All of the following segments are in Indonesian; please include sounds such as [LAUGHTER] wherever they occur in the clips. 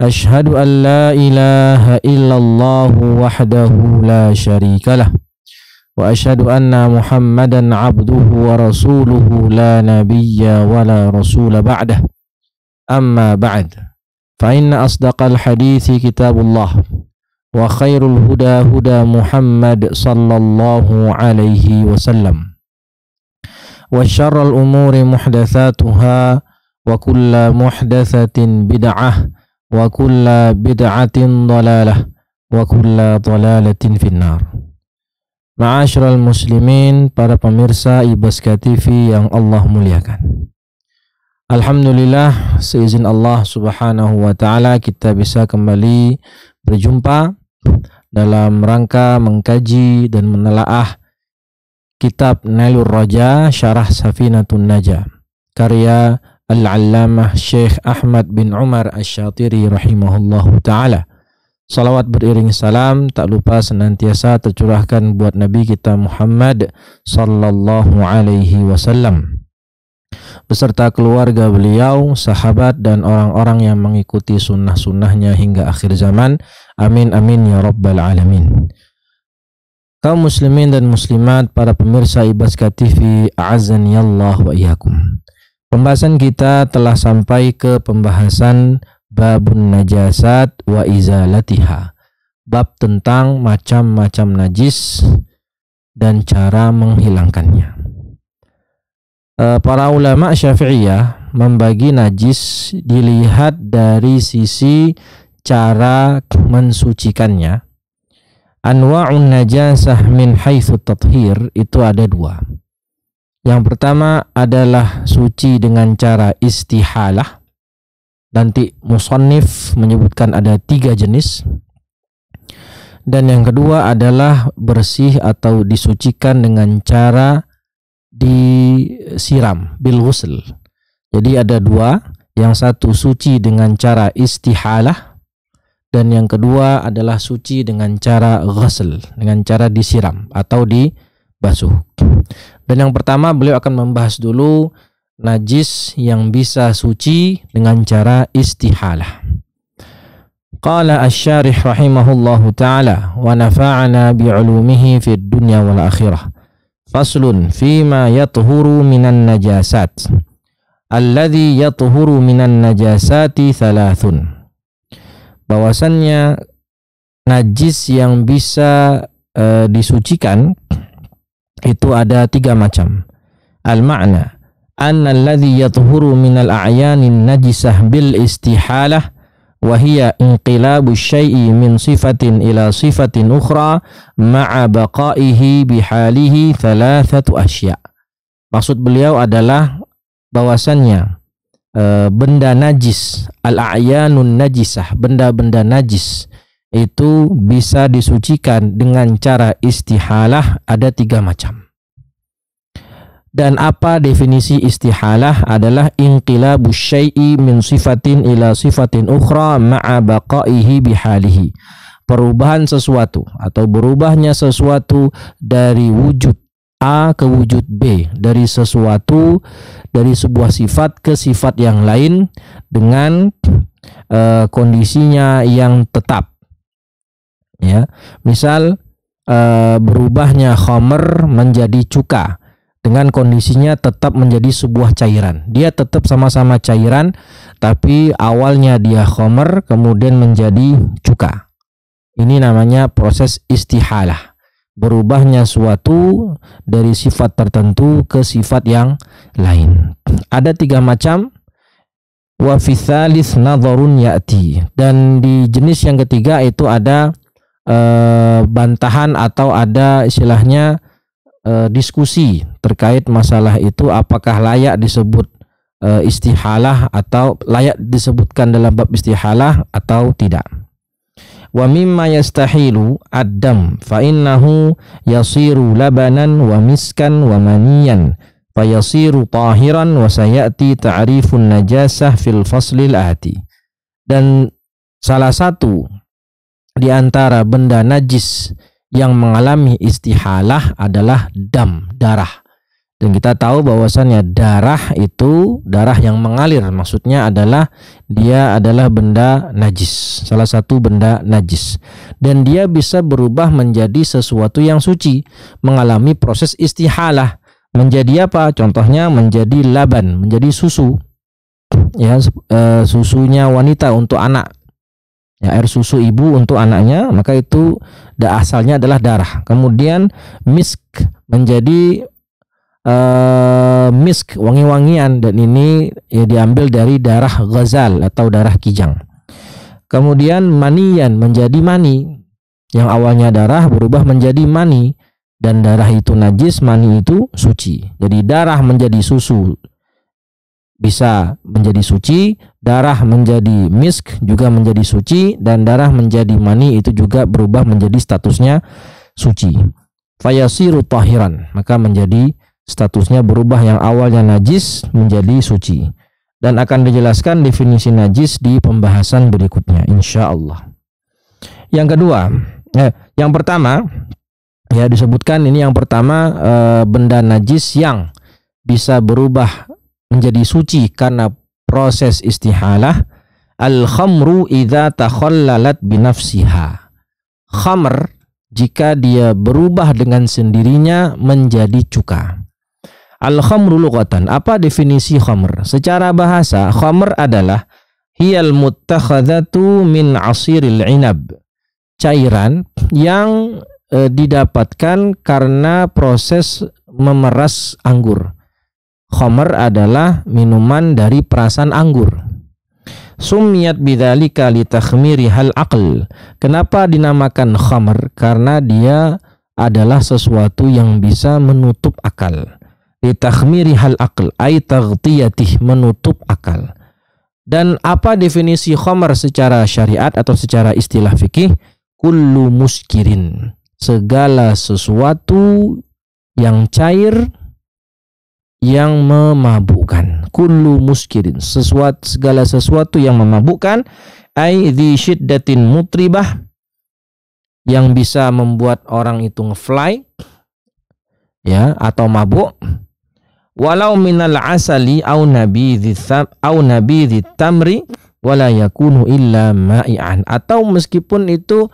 أشهد أن لا إله إلا الله وحده لا شريك له وأشهد أن محمدا عبده ورسوله لا نبي ولا رسول بعده أما بعد فإن أصدق الحديث كتاب الله وخير الهدى هدى محمد صلى الله عليه وسلم وشر الأمور محدثاتها وكل محدثة بدعة wa kulla bid'atin dalalah wa kulla dalalatin finnar. Ma'asyiral muslimin, para pemirsa Ibaska TV yang Allah muliakan. Alhamdulillah, seizin Allah Subhanahu wa taala kita bisa kembali berjumpa dalam rangka mengkaji dan menelaah kitab Nailur Raja Syarah Safinatun Najah karya Al-Allamah Syekh Ahmad bin Umar Asy-Syatiri rahimahullahu taala. Salawat beriring salam tak lupa senantiasa tercurahkan buat Nabi kita Muhammad sallallahu alaihi wasallam beserta keluarga beliau, sahabat dan orang-orang yang mengikuti sunnah-sunnahnya hingga akhir zaman. Amin amin ya rabbal alamin. Kaum muslimin dan muslimat, para pemirsa Ibaska TV, azan ya Allah wa iyyakum. Pembahasan kita telah sampai ke pembahasan babun najasat wa izalatiha. Bab tentang macam-macam najis dan cara menghilangkannya. E, para ulama Syafi'iyah membagi najis dilihat dari sisi cara mensucikannya. Anwa'un najasah min haithu tathir itu ada dua yang pertama adalah suci dengan cara istihalah. Nanti musonif menyebutkan ada tiga jenis. Dan yang kedua adalah bersih atau disucikan dengan cara disiram bil ghusl. Jadi ada dua, yang satu suci dengan cara istihalah dan yang kedua adalah suci dengan cara ghusl, dengan cara disiram atau dibasuh. Dan yang pertama beliau akan membahas dulu najis yang bisa suci dengan cara istihalah. Qala asy-syarih rahimahullahu taala wa nafa'ana bi'ulumihi fid dunya wal akhirah. Faslun fi ma yathuru minan najasat. Alladhi yathuru minan najasati thalathun. Bahwasannya najis yang bisa uh, disucikan itu ada tiga macam. Al-ma'na anna alladhi yathuru al a'yanin najisah bil istihalah wa hiya inqilabu syai'i min sifatin ila sifatin ukhra ma'a baqaihi bihalihi thalathatu asya. Maksud beliau adalah bahwasannya e, benda najis al-a'yanun najisah, benda-benda najis itu bisa disucikan dengan cara istihalah ada tiga macam. Dan apa definisi istihalah adalah inqilabu syai'i min sifatin ila sifatin ukhra ma'a baqaihi bihalihi. Perubahan sesuatu atau berubahnya sesuatu dari wujud A ke wujud B, dari sesuatu dari sebuah sifat ke sifat yang lain dengan uh, kondisinya yang tetap ya misal e, berubahnya khamer menjadi cuka dengan kondisinya tetap menjadi sebuah cairan. Dia tetap sama-sama cairan, tapi awalnya dia khamer kemudian menjadi cuka. Ini namanya proses istihalah. Berubahnya suatu dari sifat tertentu ke sifat yang lain. Ada tiga macam. Wa fithalis nadharun ya'ti. Dan di jenis yang ketiga itu ada Eh, bantahan atau ada istilahnya eh, diskusi terkait masalah itu apakah layak disebut eh, istihalah atau layak disebutkan dalam bab istihalah atau tidak. Wa mimma yastahilu ad fa innahu yasiru labanan wa miskan wa maniyan yasiru tahiran wa sayati ta'rifun najasah fil faslil ati. Dan salah satu di antara benda najis yang mengalami istihalah adalah dam, darah. Dan kita tahu bahwasannya darah itu darah yang mengalir maksudnya adalah dia adalah benda najis, salah satu benda najis. Dan dia bisa berubah menjadi sesuatu yang suci, mengalami proses istihalah, menjadi apa? Contohnya menjadi laban, menjadi susu. Ya, e, susunya wanita untuk anak ya, air susu ibu untuk anaknya maka itu da asalnya adalah darah kemudian misk menjadi uh, misk wangi-wangian dan ini ya diambil dari darah ghazal atau darah kijang kemudian manian menjadi mani yang awalnya darah berubah menjadi mani dan darah itu najis mani itu suci jadi darah menjadi susu bisa menjadi suci, darah menjadi misk juga menjadi suci dan darah menjadi mani itu juga berubah menjadi statusnya suci. Fayasiru tahiran, maka menjadi statusnya berubah yang awalnya najis menjadi suci. Dan akan dijelaskan definisi najis di pembahasan berikutnya insya Allah. Yang kedua, eh, yang pertama ya disebutkan ini yang pertama e, benda najis yang bisa berubah menjadi suci karena proses istihalah al khamru idza takhallalat binafsiha khamr jika dia berubah dengan sendirinya menjadi cuka al khamru lugatan apa definisi khamr secara bahasa khamr adalah hiyal muttakhadatu min asiril inab cairan yang e, didapatkan karena proses memeras anggur Khomer adalah minuman dari perasan anggur. Sumiyat bidzalika litakhmiri hal aql. Kenapa dinamakan khomer? Karena dia adalah sesuatu yang bisa menutup akal. Litakhmiri hal aql ay taghtiyatih menutup akal. Dan apa definisi khomer secara syariat atau secara istilah fikih? Kullu muskirin. Segala sesuatu yang cair yang memabukkan. Kullu muskirin, sesuatu segala sesuatu yang memabukkan, ai syiddatin mutribah yang bisa membuat orang itu ngefly ya atau mabuk walau minal asali au nabidhi au nabidhi tamri wala yakunu illa ma'ian atau meskipun itu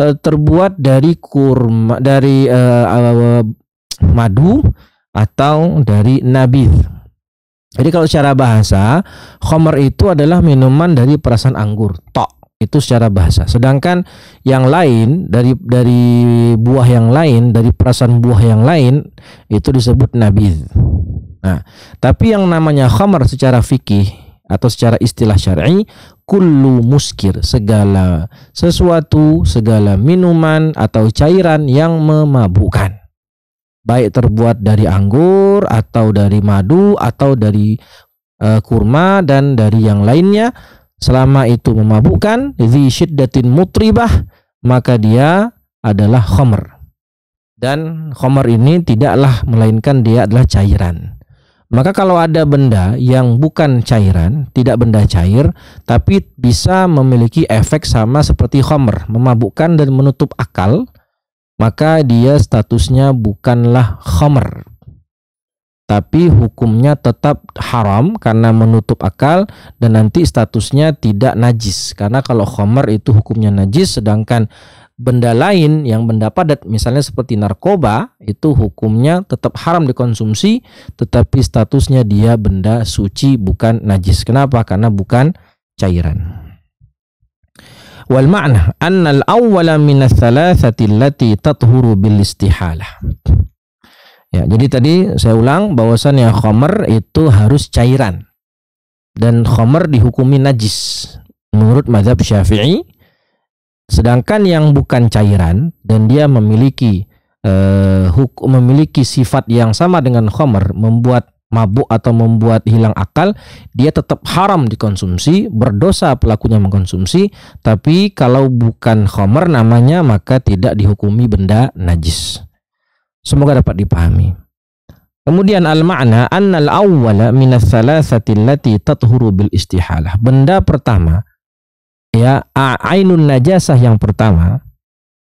uh, terbuat dari kurma dari uh, uh, madu atau dari nabi. Jadi kalau secara bahasa, khomer itu adalah minuman dari perasan anggur, tok. Itu secara bahasa. Sedangkan yang lain dari dari buah yang lain, dari perasan buah yang lain itu disebut nabi. Nah, tapi yang namanya khomer secara fikih atau secara istilah syar'i kullu muskir segala sesuatu segala minuman atau cairan yang memabukkan baik terbuat dari anggur atau dari madu atau dari uh, kurma dan dari yang lainnya selama itu memabukkan dzi syiddatin mutribah maka dia adalah khomer dan khomer ini tidaklah melainkan dia adalah cairan maka kalau ada benda yang bukan cairan, tidak benda cair, tapi bisa memiliki efek sama seperti khomer, memabukkan dan menutup akal, maka dia statusnya bukanlah khamr. Tapi hukumnya tetap haram karena menutup akal dan nanti statusnya tidak najis. Karena kalau khamr itu hukumnya najis sedangkan benda lain yang benda padat misalnya seperti narkoba itu hukumnya tetap haram dikonsumsi tetapi statusnya dia benda suci bukan najis. Kenapa? Karena bukan cairan wal ma'na al awwala minas salasati allati tathuru bil istihalah. Ya, jadi tadi saya ulang bahwasanya khamr itu harus cairan. Dan khamr dihukumi najis menurut mazhab Syafi'i. Sedangkan yang bukan cairan dan dia memiliki uh, eh, hukum memiliki sifat yang sama dengan khamr membuat mabuk atau membuat hilang akal, dia tetap haram dikonsumsi, berdosa pelakunya mengkonsumsi, tapi kalau bukan khomer namanya maka tidak dihukumi benda najis. Semoga dapat dipahami. Kemudian al-ma'na annal awwala minas salasati allati tathuru bil istihalah. Benda pertama ya ainun najasah yang pertama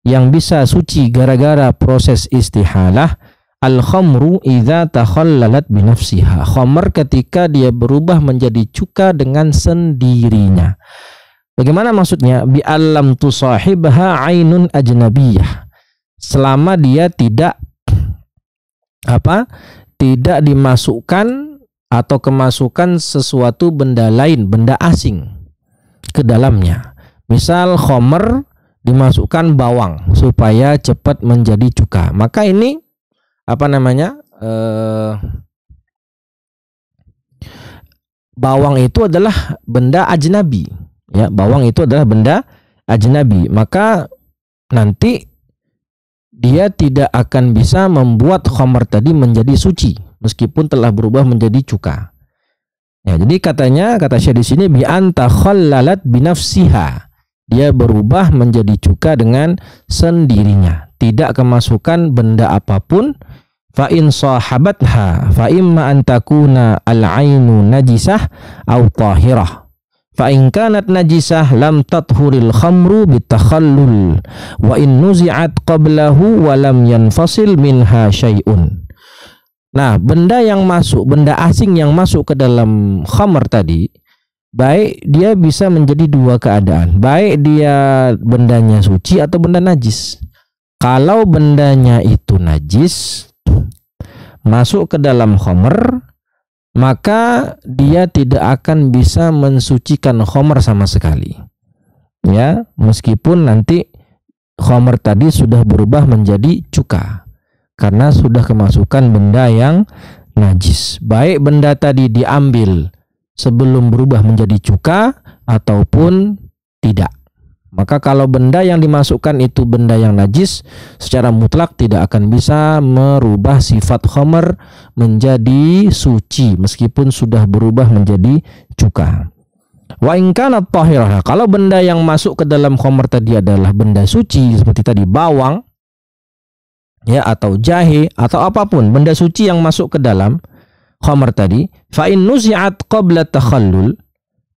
yang bisa suci gara-gara proses istihalah al khamru idza takhallalat bi nafsiha. Khamr ketika dia berubah menjadi cuka dengan sendirinya. Bagaimana maksudnya? Bi alam tusahibha ainun ajnabiyah. Selama dia tidak apa? Tidak dimasukkan atau kemasukan sesuatu benda lain, benda asing ke dalamnya. Misal khomer dimasukkan bawang supaya cepat menjadi cuka. Maka ini apa namanya eh, bawang itu adalah benda ajnabi ya bawang itu adalah benda ajnabi maka nanti dia tidak akan bisa membuat khamar tadi menjadi suci meskipun telah berubah menjadi cuka. Ya, jadi katanya kata Syekh di sini bi khallalat binafsiha. Dia berubah menjadi cuka dengan sendirinya, tidak kemasukan benda apapun fa in sahabatha fa imma an takuna al ainu najisah aw tahirah fa in kanat najisah lam tathuril khamru bitakhallul wa in nuzi'at qablahu wa lam yanfasil minha syai'un Nah, benda yang masuk, benda asing yang masuk ke dalam khamr tadi, baik dia bisa menjadi dua keadaan. Baik dia bendanya suci atau benda najis. Kalau bendanya itu najis, masuk ke dalam homer, maka dia tidak akan bisa mensucikan homer sama sekali. Ya, meskipun nanti homer tadi sudah berubah menjadi cuka karena sudah kemasukan benda yang najis. Baik benda tadi diambil sebelum berubah menjadi cuka ataupun tidak. Maka kalau benda yang dimasukkan itu benda yang najis, secara mutlak tidak akan bisa merubah sifat khomer menjadi suci meskipun sudah berubah menjadi cuka. Wa tahirah. Kalau benda yang masuk ke dalam khomer tadi adalah benda suci seperti tadi bawang ya atau jahe atau apapun benda suci yang masuk ke dalam khomer tadi, fa in nuzi'at qabla takhallul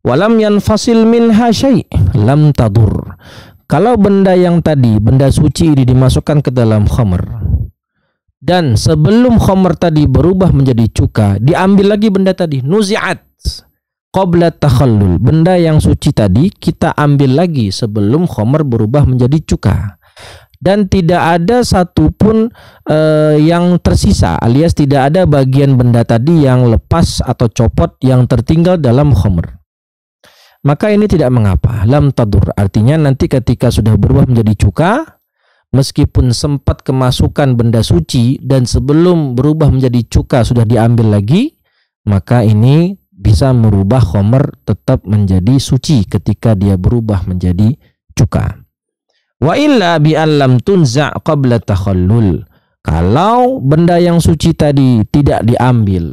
walam yanfasil min hasyai lam tadur kalau benda yang tadi benda suci ini dimasukkan ke dalam khamr dan sebelum khamr tadi berubah menjadi cuka diambil lagi benda tadi nuziat qabla takhallul benda yang suci tadi kita ambil lagi sebelum khamr berubah menjadi cuka dan tidak ada satupun uh, yang tersisa alias tidak ada bagian benda tadi yang lepas atau copot yang tertinggal dalam khamr maka ini tidak mengapa. Lam tadur artinya nanti ketika sudah berubah menjadi cuka, meskipun sempat kemasukan benda suci dan sebelum berubah menjadi cuka sudah diambil lagi, maka ini bisa merubah khomer tetap menjadi suci ketika dia berubah menjadi cuka. Wa illa bi alam tunza qabla takhallul. Kalau benda yang suci tadi tidak diambil,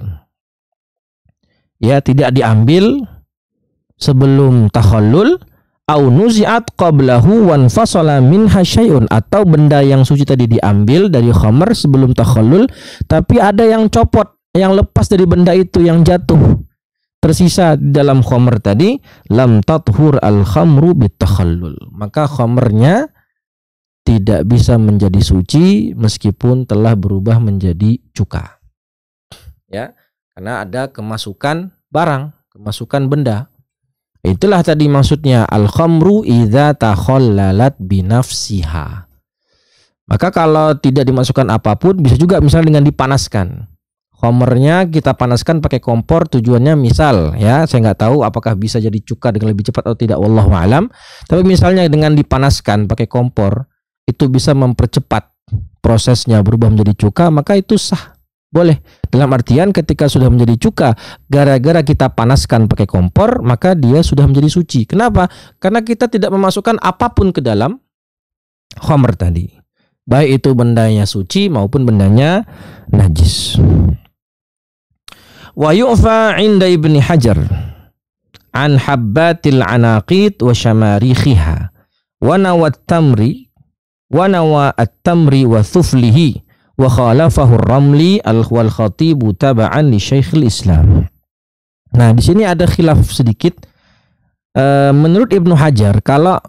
ya tidak diambil sebelum takhallul au nuzi'at qablahu wan fasala min hasyai'un atau benda yang suci tadi diambil dari khamar sebelum takhallul tapi ada yang copot yang lepas dari benda itu yang jatuh tersisa di dalam khamar tadi lam tathur al khamru bitakhallul maka khamarnya tidak bisa menjadi suci meskipun telah berubah menjadi cuka ya karena ada kemasukan barang kemasukan benda Itulah tadi maksudnya al-khamru idza takhallalat binafsiha. Maka kalau tidak dimasukkan apapun bisa juga misalnya dengan dipanaskan. Homernya kita panaskan pakai kompor tujuannya misal ya saya nggak tahu apakah bisa jadi cuka dengan lebih cepat atau tidak wallahu alam tapi misalnya dengan dipanaskan pakai kompor itu bisa mempercepat prosesnya berubah menjadi cuka maka itu sah boleh. Dalam artian ketika sudah menjadi cuka, gara-gara kita panaskan pakai kompor, maka dia sudah menjadi suci. Kenapa? Karena kita tidak memasukkan apapun ke dalam homer tadi. Baik itu bendanya suci maupun bendanya najis. Wa yu'fa inda Ibni Hajar an habbatil anaqid wa syamarikhiha wa nawat tamri wa nawa tamri wa thuflihi wa khalafahu Ramli al-Wal Khatib taba'an li Syekhul Islam. Nah, di sini ada khilaf sedikit. Eh, menurut Ibnu Hajar kalau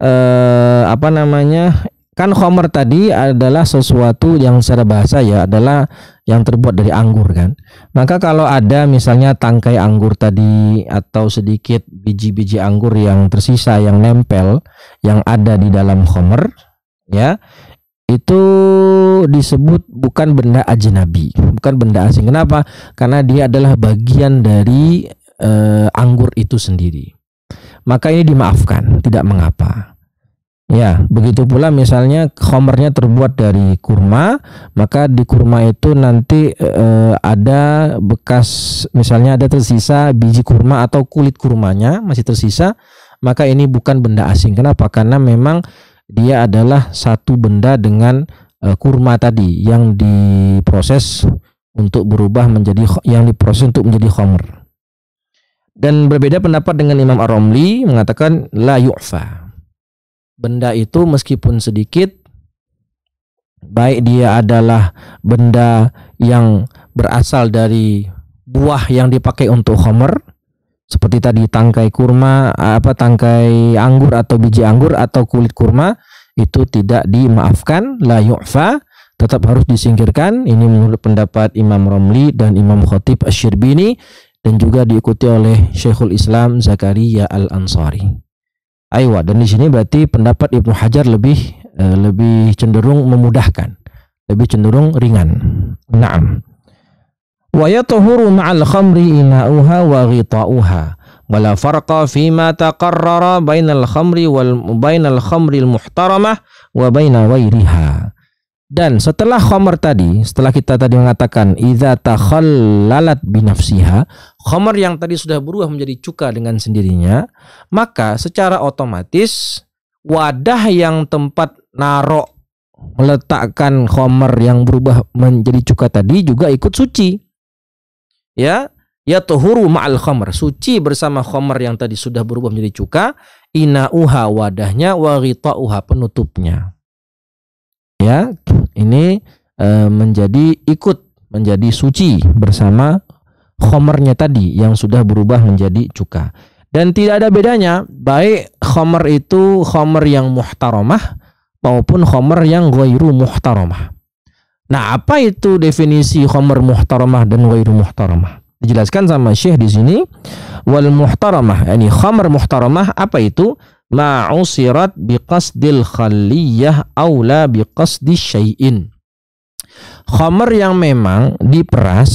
eh, apa namanya? Kan khomer tadi adalah sesuatu yang secara bahasa ya adalah yang terbuat dari anggur kan. Maka kalau ada misalnya tangkai anggur tadi atau sedikit biji-biji anggur yang tersisa yang nempel yang ada di dalam khomer ya itu disebut bukan benda ajnabi, bukan benda asing. Kenapa? Karena dia adalah bagian dari e, anggur itu sendiri. Maka ini dimaafkan, tidak mengapa. Ya, begitu pula misalnya komernya terbuat dari kurma, maka di kurma itu nanti e, ada bekas misalnya ada tersisa biji kurma atau kulit kurmanya masih tersisa, maka ini bukan benda asing. Kenapa? Karena memang dia adalah satu benda dengan uh, kurma tadi yang diproses untuk berubah menjadi yang diproses untuk menjadi khamr. Dan berbeda pendapat dengan Imam Ar-Romli mengatakan la yu'fa. Benda itu meskipun sedikit baik dia adalah benda yang berasal dari buah yang dipakai untuk khamr seperti tadi tangkai kurma apa tangkai anggur atau biji anggur atau kulit kurma itu tidak dimaafkan la yu'fa tetap harus disingkirkan ini menurut pendapat Imam Romli dan Imam Khatib Asy-Syirbini dan juga diikuti oleh Syekhul Islam Zakaria Al-Ansari. Aywa dan di sini berarti pendapat Ibnu Hajar lebih eh, lebih cenderung memudahkan, lebih cenderung ringan. Naam wa yatahuru ma'al khamri ina'uha wa ghita'uha wala farqa fima taqarrara bainal khamri wal bainal khamril muhtaramah wa baina wairiha dan setelah khamr tadi, setelah kita tadi mengatakan idza takhallalat binafsiha, khamr yang tadi sudah berubah menjadi cuka dengan sendirinya, maka secara otomatis wadah yang tempat narok meletakkan khamr yang berubah menjadi cuka tadi juga ikut suci ya ya tuhuru ma'al khamr suci bersama khamr yang tadi sudah berubah menjadi cuka inauha wadahnya wa ghitauha penutupnya ya ini e, menjadi ikut menjadi suci bersama khomernya tadi yang sudah berubah menjadi cuka dan tidak ada bedanya baik khomer itu khomer yang muhtaromah maupun khomer yang ghairu muhtaromah Nah, apa itu definisi khamr muhtaramah dan ghairu muhtaramah? Dijelaskan sama Syekh di sini, wal muhtaramah, yani khamr muhtaramah apa itu? Ma'usirat biqasdil khalliyah aula biqasdi syai'in. Khamr yang memang diperas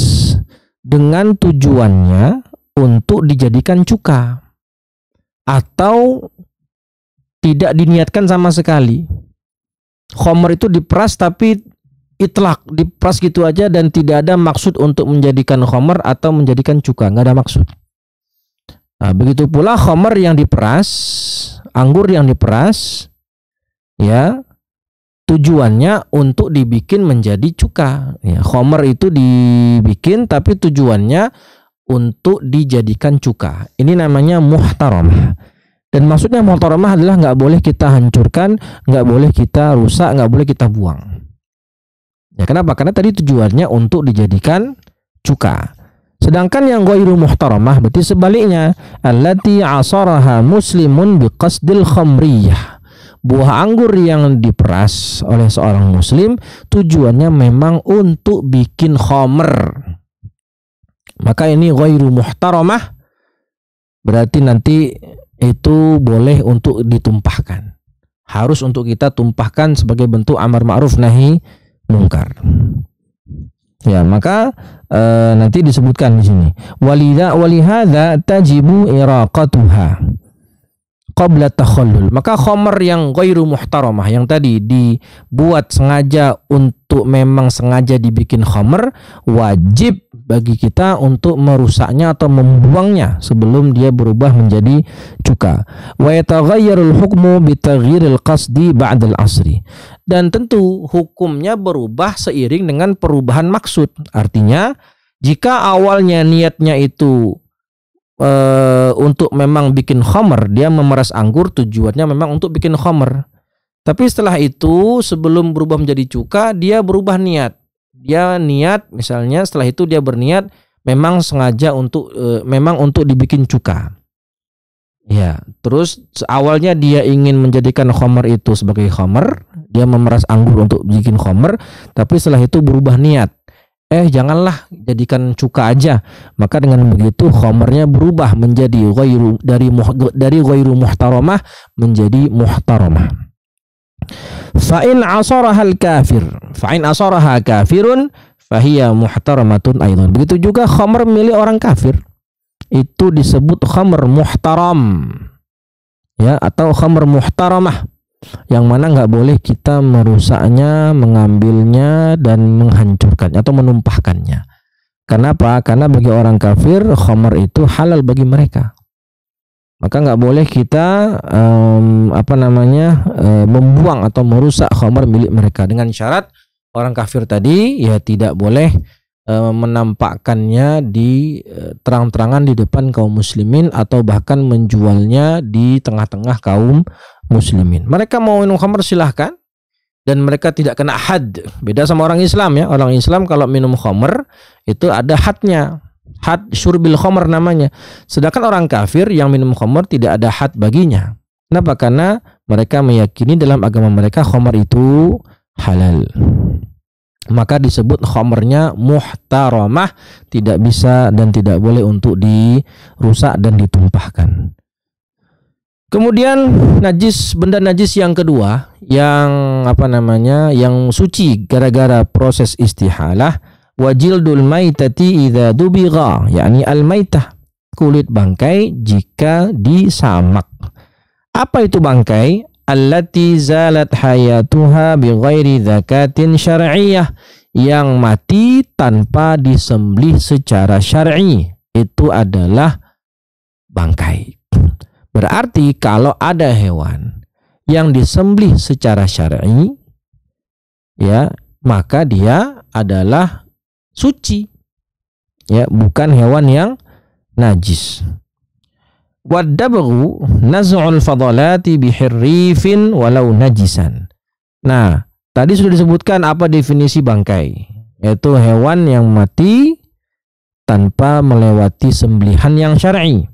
dengan tujuannya untuk dijadikan cuka atau tidak diniatkan sama sekali. Khomer itu diperas tapi itlak diperas gitu aja dan tidak ada maksud untuk menjadikan khomer atau menjadikan cuka nggak ada maksud nah, begitu pula khomer yang diperas anggur yang diperas ya tujuannya untuk dibikin menjadi cuka ya, khomer itu dibikin tapi tujuannya untuk dijadikan cuka ini namanya muhtaramah dan maksudnya muhtaramah adalah nggak boleh kita hancurkan nggak boleh kita rusak nggak boleh kita buang Ya kenapa? Karena tadi tujuannya untuk dijadikan cuka. Sedangkan yang ghairu muhtaramah berarti sebaliknya allati asaraha muslimun biqasdil khamriyah. Buah anggur yang diperas oleh seorang muslim tujuannya memang untuk bikin khomer. Maka ini ghairu muhtaramah berarti nanti itu boleh untuk ditumpahkan. Harus untuk kita tumpahkan sebagai bentuk amar ma'ruf nahi mungkar. Ya, maka e, nanti disebutkan di sini. Walidha walihada tajibu iraqatuha qabla takhallul. Maka khomer yang ghairu muhtaramah yang tadi dibuat sengaja untuk memang sengaja dibikin khomer wajib bagi kita untuk merusaknya atau membuangnya sebelum dia berubah menjadi cuka. Wa yataghayyarul hukmu bitaghyiril qasdi ba'dal asri. Dan tentu hukumnya berubah seiring dengan perubahan maksud. Artinya, jika awalnya niatnya itu e, untuk memang bikin homer, dia memeras anggur tujuannya memang untuk bikin homer. Tapi setelah itu sebelum berubah menjadi cuka, dia berubah niat dia niat misalnya setelah itu dia berniat memang sengaja untuk e, memang untuk dibikin cuka. Ya, terus awalnya dia ingin menjadikan khomer itu sebagai khomer, dia memeras anggur untuk bikin khomer, tapi setelah itu berubah niat. Eh, janganlah jadikan cuka aja. Maka dengan begitu khomernya berubah menjadi ghairu dari dari ghairu muhtaramah menjadi muhtaramah. Fa'in al kafir. Fa'in asoraha kafirun fahiya muhtaramatun aydun Begitu juga khamr milik orang kafir. Itu disebut khamr muhtaram. Ya, atau khamr muhtaramah. Yang mana nggak boleh kita merusaknya, mengambilnya dan menghancurkannya atau menumpahkannya. Kenapa? Karena bagi orang kafir khamr itu halal bagi mereka maka nggak boleh kita um, apa namanya uh, membuang atau merusak khamar milik mereka dengan syarat orang kafir tadi ya tidak boleh uh, menampakkannya di uh, terang-terangan di depan kaum muslimin atau bahkan menjualnya di tengah-tengah kaum muslimin. Mereka mau minum khamar silahkan dan mereka tidak kena had. Beda sama orang Islam ya. Orang Islam kalau minum khamar itu ada hadnya had syurbil khomer namanya. Sedangkan orang kafir yang minum khomer tidak ada had baginya. Kenapa? Karena mereka meyakini dalam agama mereka khomer itu halal. Maka disebut khomernya muhtaramah, tidak bisa dan tidak boleh untuk dirusak dan ditumpahkan. Kemudian najis benda najis yang kedua yang apa namanya yang suci gara-gara proses istihalah jildul maitati idza dubigha yakni al maitah kulit bangkai jika disamak apa itu bangkai allati zalat hayatuha bighairi zakatin syar'iyyah yang mati tanpa disembelih secara syar'i itu adalah bangkai berarti kalau ada hewan yang disembelih secara syar'i ya maka dia adalah suci. Ya, bukan hewan yang najis. Wadabru naz'ul fadalati bihirrifin walau najisan. Nah, tadi sudah disebutkan apa definisi bangkai, yaitu hewan yang mati tanpa melewati sembelihan yang syar'i.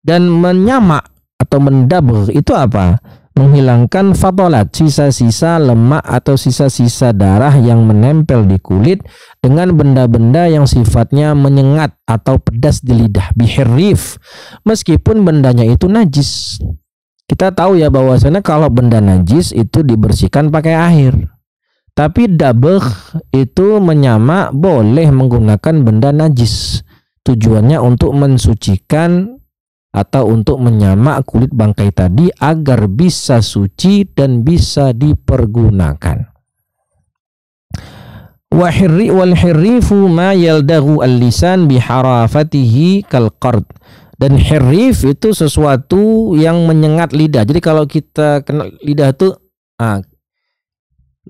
Dan menyamak atau mendabur. itu apa? menghilangkan fatolat, sisa-sisa lemak atau sisa-sisa darah yang menempel di kulit dengan benda-benda yang sifatnya menyengat atau pedas di lidah, biherif meskipun bendanya itu najis. Kita tahu ya bahwasanya kalau benda najis itu dibersihkan pakai air. Tapi dabeh itu menyamak boleh menggunakan benda najis. Tujuannya untuk mensucikan atau untuk menyamak kulit bangkai tadi agar bisa suci dan bisa dipergunakan. Wahirri wal ma yaldagu al-lisan biharafatihi kal qard. Dan hirif itu sesuatu yang menyengat lidah. Jadi kalau kita kena lidah itu ah,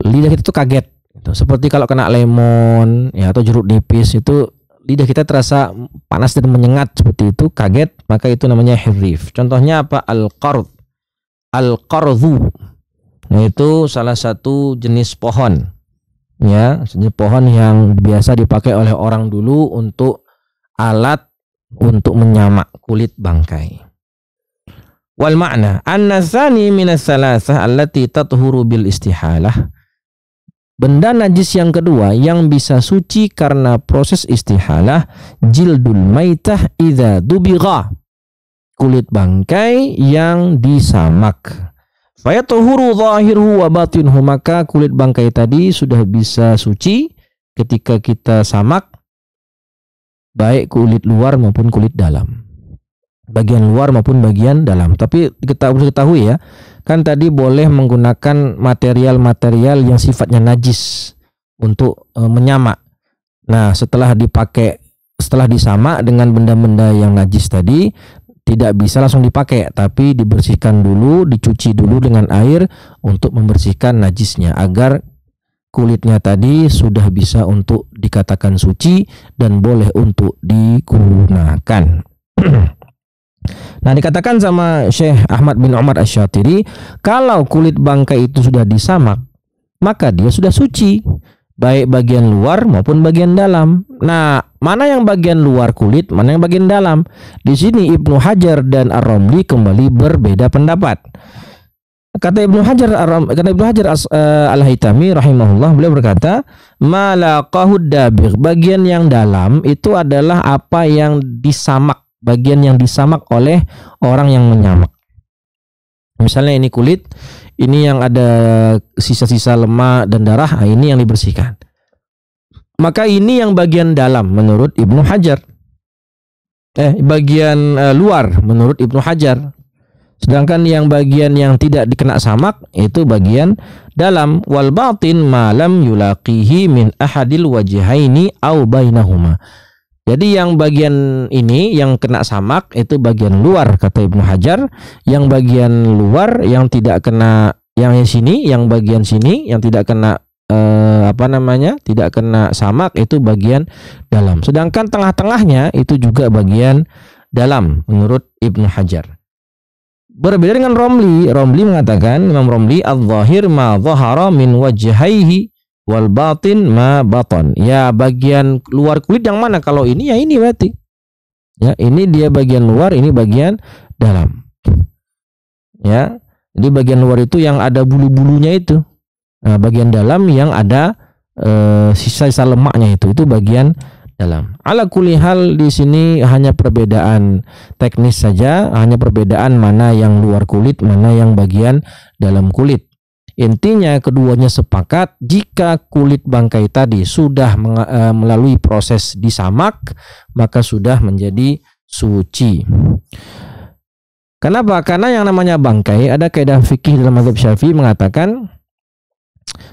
lidah kita tuh kaget. Gitu. Seperti kalau kena lemon ya atau jeruk nipis itu lidah kita terasa panas dan menyengat seperti itu, kaget, maka itu namanya hirif. Contohnya apa? Al-qard. Al-qardhu. Nah, itu salah satu jenis pohon. Ya, jenis pohon yang biasa dipakai oleh orang dulu untuk alat untuk menyamak kulit bangkai. Wal makna annasani minas salasah allati tathuru bil istihalah Benda najis yang kedua yang bisa suci karena proses istihalah jildul maitah idza dubigha. Kulit bangkai yang disamak. Fayatuhuru zahiruhu wa batinhu maka kulit bangkai tadi sudah bisa suci ketika kita samak baik kulit luar maupun kulit dalam. Bagian luar maupun bagian dalam. Tapi kita harus ketahui ya, kan tadi boleh menggunakan material-material yang sifatnya najis untuk e, menyamak. Nah, setelah dipakai setelah disamak dengan benda-benda yang najis tadi tidak bisa langsung dipakai tapi dibersihkan dulu, dicuci dulu dengan air untuk membersihkan najisnya agar kulitnya tadi sudah bisa untuk dikatakan suci dan boleh untuk digunakan. [CLEARS THROAT] Nah dikatakan sama Syekh Ahmad bin Umar Asyatiri, kalau kulit bangkai itu sudah disamak, maka dia sudah suci, baik bagian luar maupun bagian dalam. Nah, mana yang bagian luar kulit, mana yang bagian dalam? Di sini Ibnu Hajar dan Ar-Romli kembali berbeda pendapat. Kata Ibnu Hajar kata Ibnu Hajar eh, Al-Haitami rahimahullah beliau berkata, "Malaqahud dabigh, Bagian yang dalam itu adalah apa yang disamak bagian yang disamak oleh orang yang menyamak. Misalnya ini kulit, ini yang ada sisa-sisa lemak dan darah, nah ini yang dibersihkan. Maka ini yang bagian dalam menurut Ibnu Hajar. Eh, bagian uh, luar menurut Ibnu Hajar. Sedangkan yang bagian yang tidak dikena samak itu bagian dalam wal batin malam yulaqihi min ahadil wajhaini au bainahuma. Jadi yang bagian ini yang kena samak itu bagian luar kata Ibnu Hajar, yang bagian luar yang tidak kena yang sini, yang bagian sini yang tidak kena eh, apa namanya? tidak kena samak itu bagian dalam. Sedangkan tengah-tengahnya itu juga bagian dalam menurut Ibnu Hajar. Berbeda dengan Romli, Romli mengatakan Imam Romli al-zahir ma dhahara min wajhaihi wal batin ma baton. Ya bagian luar kulit yang mana kalau ini ya ini berarti. Ya, ini dia bagian luar, ini bagian dalam. Ya. Jadi bagian luar itu yang ada bulu-bulunya itu. Nah, bagian dalam yang ada eh, sisa-sisa e, lemaknya itu, itu bagian dalam. Ala kulihal di sini hanya perbedaan teknis saja, hanya perbedaan mana yang luar kulit, mana yang bagian dalam kulit. Intinya keduanya sepakat jika kulit bangkai tadi sudah eh, melalui proses disamak maka sudah menjadi suci. Kenapa? Karena yang namanya bangkai ada kaidah fikih dalam mazhab Syafi'i mengatakan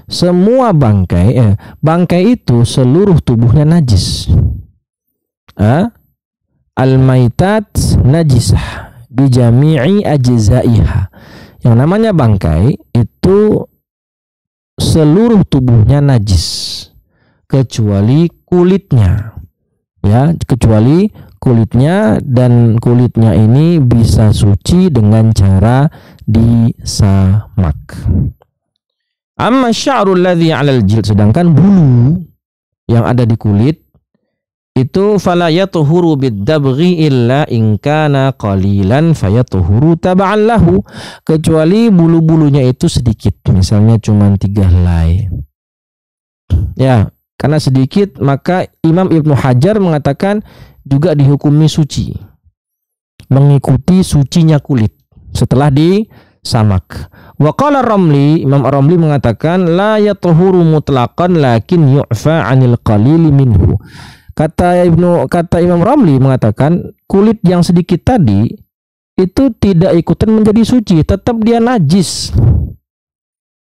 semua bangkai eh, bangkai itu seluruh tubuhnya najis. Eh? Al-maitat najisah bijami'i ajzaiha yang namanya bangkai itu seluruh tubuhnya najis kecuali kulitnya. Ya, kecuali kulitnya dan kulitnya ini bisa suci dengan cara disamak. Amma sya'rul ladzi 'alal jild sedangkan bulu yang ada di kulit itu fala yatuhuru biddabghi illa in kana qalilan fayatuhuru taba'an lahu kecuali bulu-bulunya itu sedikit misalnya cuma tiga helai ya karena sedikit maka Imam Ibnu Hajar mengatakan juga dihukumi suci mengikuti sucinya kulit setelah disamak wa qala Ramli Imam Ramli mengatakan la yatuhuru mutlaqan lakin yu'fa 'anil qalili minhu Kata Ibnu kata Imam Ramli mengatakan kulit yang sedikit tadi itu tidak ikutan menjadi suci, tetap dia najis.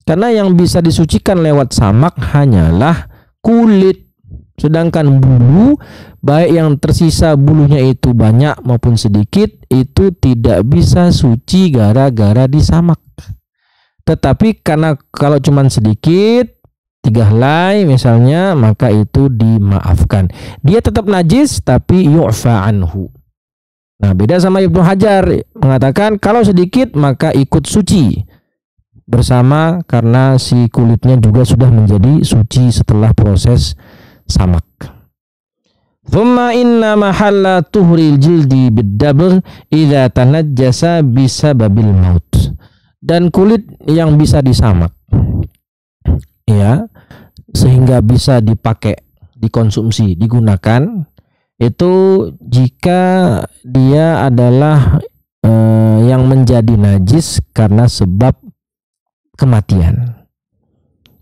Karena yang bisa disucikan lewat samak hanyalah kulit. Sedangkan bulu, baik yang tersisa bulunya itu banyak maupun sedikit, itu tidak bisa suci gara-gara disamak. Tetapi karena kalau cuma sedikit, tiga helai misalnya maka itu dimaafkan dia tetap najis tapi yu'fa anhu nah beda sama Ibnu Hajar mengatakan kalau sedikit maka ikut suci bersama karena si kulitnya juga sudah menjadi suci setelah proses samak Thumma inna mahalla tuhril jildi tanat jasa bisa babil maut. Dan kulit yang bisa disamak. Ya, sehingga bisa dipakai, dikonsumsi, digunakan itu jika dia adalah eh, yang menjadi najis karena sebab kematian.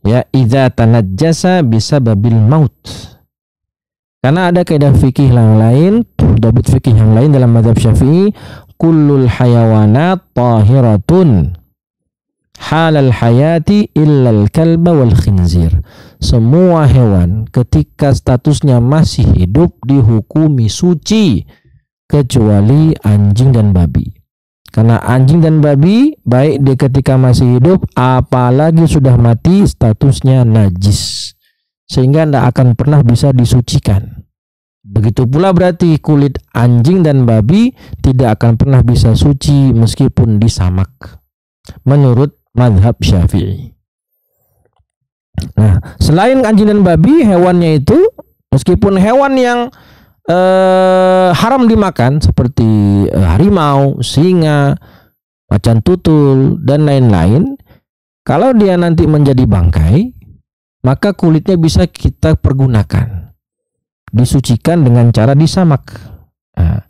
Ya, idza tanajjasa bisa babil maut. Karena ada kaidah fikih yang lain, dobit fikih yang lain dalam madhab Syafi'i, kulul hayawanat tahiratun halal hayati illal kalba wal khinzir. Semua hewan ketika statusnya masih hidup dihukumi suci kecuali anjing dan babi. Karena anjing dan babi baik di ketika masih hidup apalagi sudah mati statusnya najis. Sehingga tidak akan pernah bisa disucikan. Begitu pula berarti kulit anjing dan babi tidak akan pernah bisa suci meskipun disamak. Menurut madhab syafi'i. Nah, selain anjing dan babi, hewannya itu meskipun hewan yang eh, haram dimakan seperti eh, harimau, singa, macan tutul dan lain-lain, kalau dia nanti menjadi bangkai, maka kulitnya bisa kita pergunakan. Disucikan dengan cara disamak. Nah,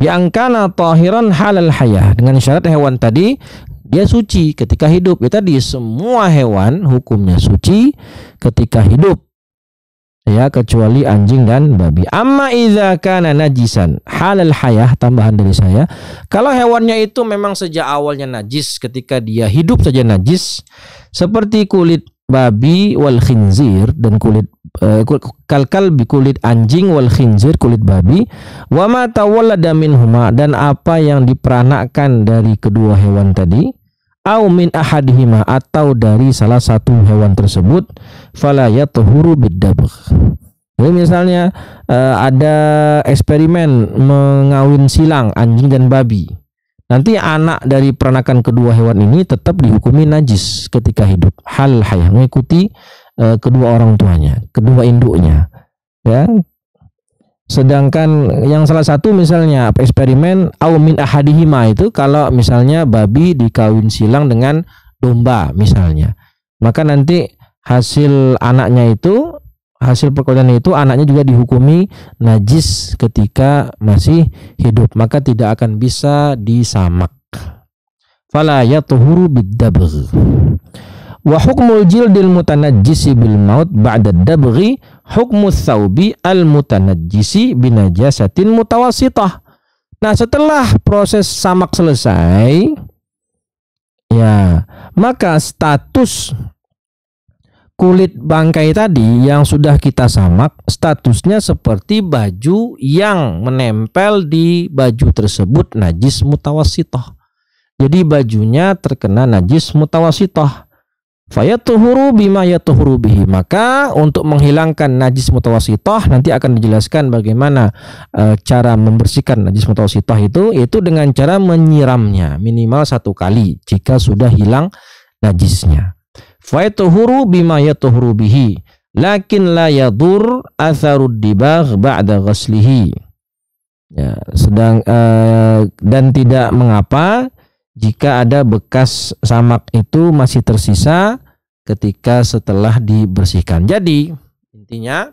Biangkana tahiran halal hayah dengan syarat hewan tadi dia suci ketika hidup. Ya tadi semua hewan hukumnya suci ketika hidup. Ya kecuali anjing dan babi. Amma idza kana najisan halal hayah tambahan dari saya. Kalau hewannya itu memang sejak awalnya najis ketika dia hidup saja najis seperti kulit babi wal khinzir dan kulit eh, uh, kal kulit anjing wal khinzir kulit babi wa ma tawallada minhuma dan apa yang diperanakkan dari kedua hewan tadi au min ahadihima atau dari salah satu hewan tersebut fala yatuhuru biddabagh jadi misalnya eh, ada eksperimen mengawin silang anjing dan babi nanti anak dari peranakan kedua hewan ini tetap dihukumi najis ketika hidup hal hayah mengikuti eh, kedua orang tuanya kedua induknya ya Sedangkan yang salah satu misalnya eksperimen aumin ahadihima itu kalau misalnya babi dikawin silang dengan domba misalnya. Maka nanti hasil anaknya itu hasil perkawinan itu anaknya juga dihukumi najis ketika masih hidup maka tidak akan bisa disamak fala yatuhuru bidabr wa hukmul jildil mutanajjisi bil maut ba'da dabghi hukmu thawbi al mutanajjisi binajasatin mutawasitah nah setelah proses samak selesai ya maka status kulit bangkai tadi yang sudah kita samak statusnya seperti baju yang menempel di baju tersebut najis mutawasitoh. Jadi bajunya terkena najis mutawasitoh. Fayatuhuru bima yatuhuru bihi. Maka untuk menghilangkan najis mutawasitoh nanti akan dijelaskan bagaimana e, cara membersihkan najis mutawasitoh itu yaitu dengan cara menyiramnya minimal satu kali jika sudah hilang najisnya. Fayatuhuru bima yatuhuru bihi. Lakin la yadur atharud dibagh ba'da ghaslihi. Ya, sedang e, dan tidak mengapa jika ada bekas samak itu masih tersisa ketika setelah dibersihkan. Jadi, intinya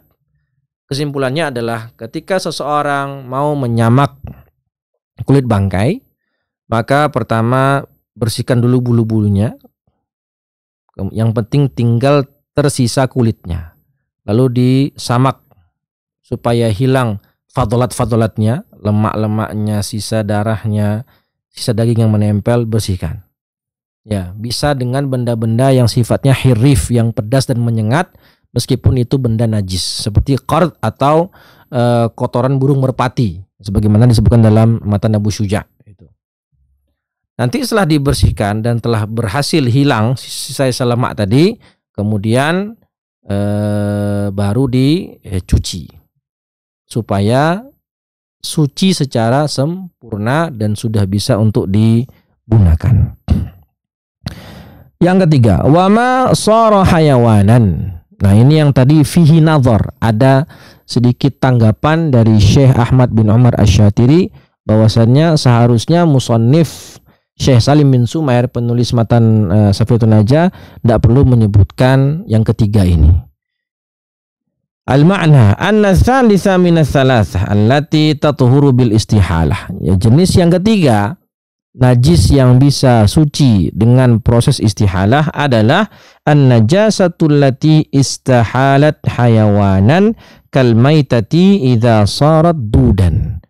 kesimpulannya adalah ketika seseorang mau menyamak kulit bangkai, maka pertama bersihkan dulu bulu-bulunya. Yang penting tinggal tersisa kulitnya. Lalu disamak supaya hilang fadolat-fadolatnya, lemak-lemaknya, sisa darahnya, sisa daging yang menempel bersihkan. Ya, bisa dengan benda-benda yang sifatnya hirif yang pedas dan menyengat meskipun itu benda najis seperti qard atau e, kotoran burung merpati sebagaimana disebutkan dalam mata Nabu Syuja itu. Nanti setelah dibersihkan dan telah berhasil hilang sisa selamat tadi, kemudian e, baru dicuci eh, supaya suci secara sempurna dan sudah bisa untuk digunakan. Yang ketiga, wama soro hayawanan. Nah ini yang tadi fihi nazar ada sedikit tanggapan dari Syekh Ahmad bin Umar Asyatiri bahwasannya seharusnya musonif Syekh Salim bin Sumair penulis matan uh, eh, Safiatun Najah tidak perlu menyebutkan yang ketiga ini. Al-makna anna salisa minas salasah allati tatuhuru bil istihalah. Ya, jenis yang ketiga najis yang bisa suci dengan proses istihalah adalah an-najasatul lati istahalat hayawanan kal maitati idza sarat dudan.